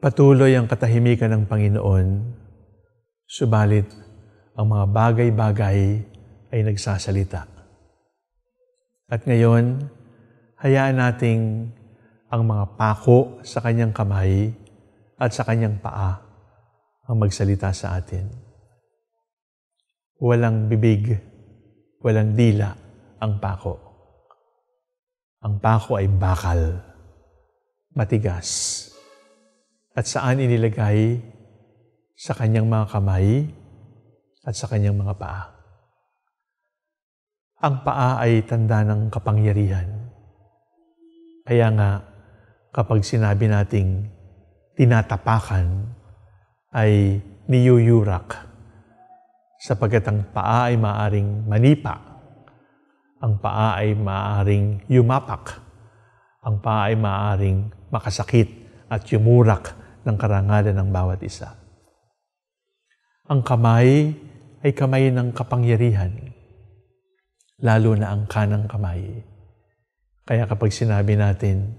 Patuloy ang katahimikan ng Panginoon, subalit ang mga bagay-bagay ay nagsasalita. At ngayon, hayaan nating ang mga pako sa kanyang kamay at sa kanyang paa ang magsalita sa atin. Walang bibig, walang dila ang pako. Ang pako ay bakal, matigas at saan inilagay sa kanyang mga kamay at sa kanyang mga paa. Ang paa ay tanda ng kapangyarihan. Kaya nga, kapag sinabi nating tinatapakan, ay niyuyurak sapagkat ang paa ay maaring manipa, ang paa ay maaring yumapak, ang paa ay maaring makasakit at yumurak ng karangalan ng bawat isa. Ang kamay ay kamay ng kapangyarihan, lalo na ang kanang kamay. Kaya kapag sinabi natin,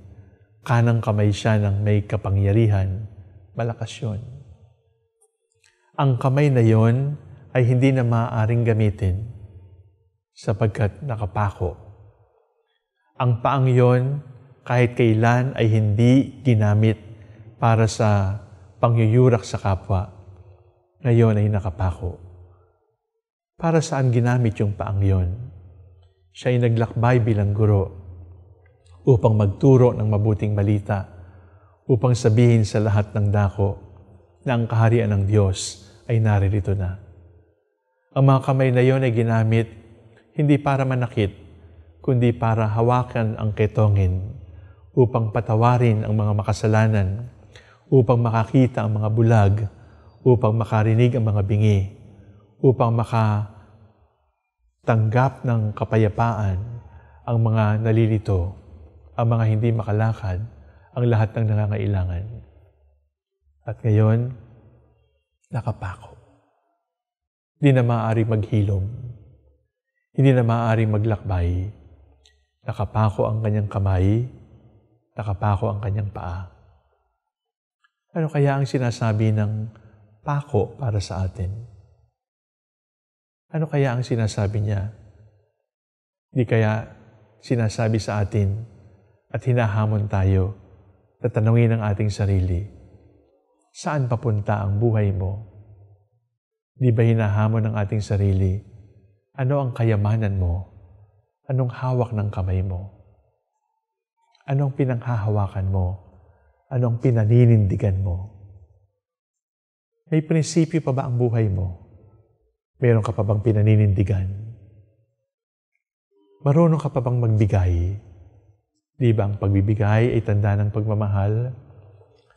kanang kamay siya ng may kapangyarihan, malakas yun. Ang kamay na yon ay hindi na maaaring gamitin sapagkat nakapako. Ang paang yon kahit kailan ay hindi ginamit para sa pangyuyurak sa kapwa, ngayon ay nakapako. Para saan ginamit yung paang yon? Siya ay naglakbay bilang guro upang magturo ng mabuting balita, upang sabihin sa lahat ng dako na ang kaharian ng Diyos ay naririto na. Ang mga kamay na yon ay ginamit hindi para manakit, kundi para hawakan ang ketongin upang patawarin ang mga makasalanan upang makakita ang mga bulag, upang makarinig ang mga bingi, upang makatanggap ng kapayapaan ang mga nalilito, ang mga hindi makalakad, ang lahat ng nangangailangan. At ngayon, nakapako. Hindi na maaari maghilom. Hindi na maaari maglakbay. Nakapako ang kanyang kamay, nakapako ang kanyang paa ano kaya ang sinasabi ng pako para sa atin? Ano kaya ang sinasabi niya? Di kaya sinasabi sa atin at hinahamon tayo na tanungin ang ating sarili, saan papunta ang buhay mo? Di ba hinahamon ng ating sarili, ano ang kayamanan mo? Anong hawak ng kamay mo? Anong pinanghahawakan mo? Anong pinaninindigan mo? May prinsipyo pa ba ang buhay mo? Meron ka pa bang pinaninindigan? Marunong ka pa bang magbigay? Di ba ang pagbibigay ay tanda ng pagmamahal?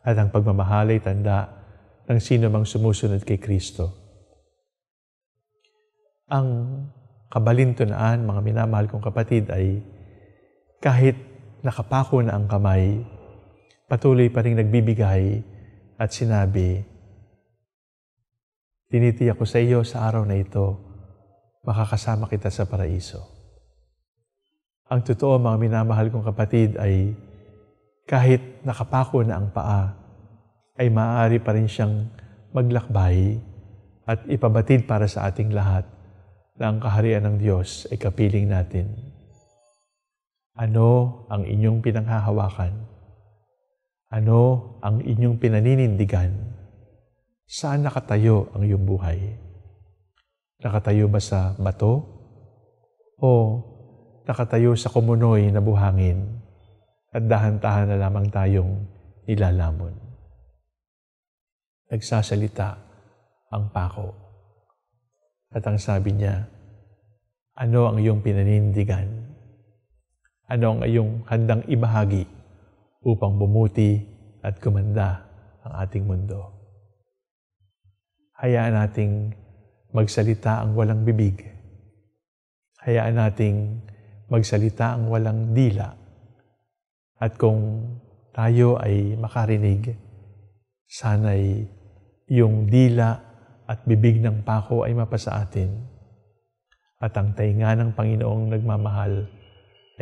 At ang pagmamahal ay tanda ng sino mang sumusunod kay Kristo. Ang kabalintunaan, mga minamahal kong kapatid, ay kahit nakapako na ang kamay, patuloy pa rin nagbibigay at sinabi, Tinitiyak ko sa iyo sa araw na ito, makakasama kita sa paraiso. Ang totoo, mga minamahal kong kapatid, ay kahit nakapako na ang paa, ay maaari pa rin siyang maglakbay at ipabatid para sa ating lahat na ang kaharian ng Diyos ay kapiling natin. Ano ang inyong pinanghahawakan? Ano ang inyong pinaninindigan? Saan nakatayo ang iyong buhay? Nakatayo ba sa bato? O nakatayo sa kumunoy na buhangin at dahan-tahan na lamang tayong ilalamon? Nagsasalita ang pako. At ang sabi niya, ano ang iyong pinanindigan? Ano ang iyong handang ibahagi? upang bumuti at gumanda ang ating mundo. Hayaan nating magsalita ang walang bibig. Hayaan nating magsalita ang walang dila. At kung tayo ay makarinig, sana'y yung dila at bibig ng pako ay mapasa atin at ang tainga ng Panginoong nagmamahal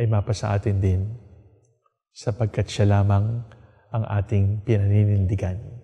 ay mapasa atin din sapagkat siya lamang ang ating pinaninindigan.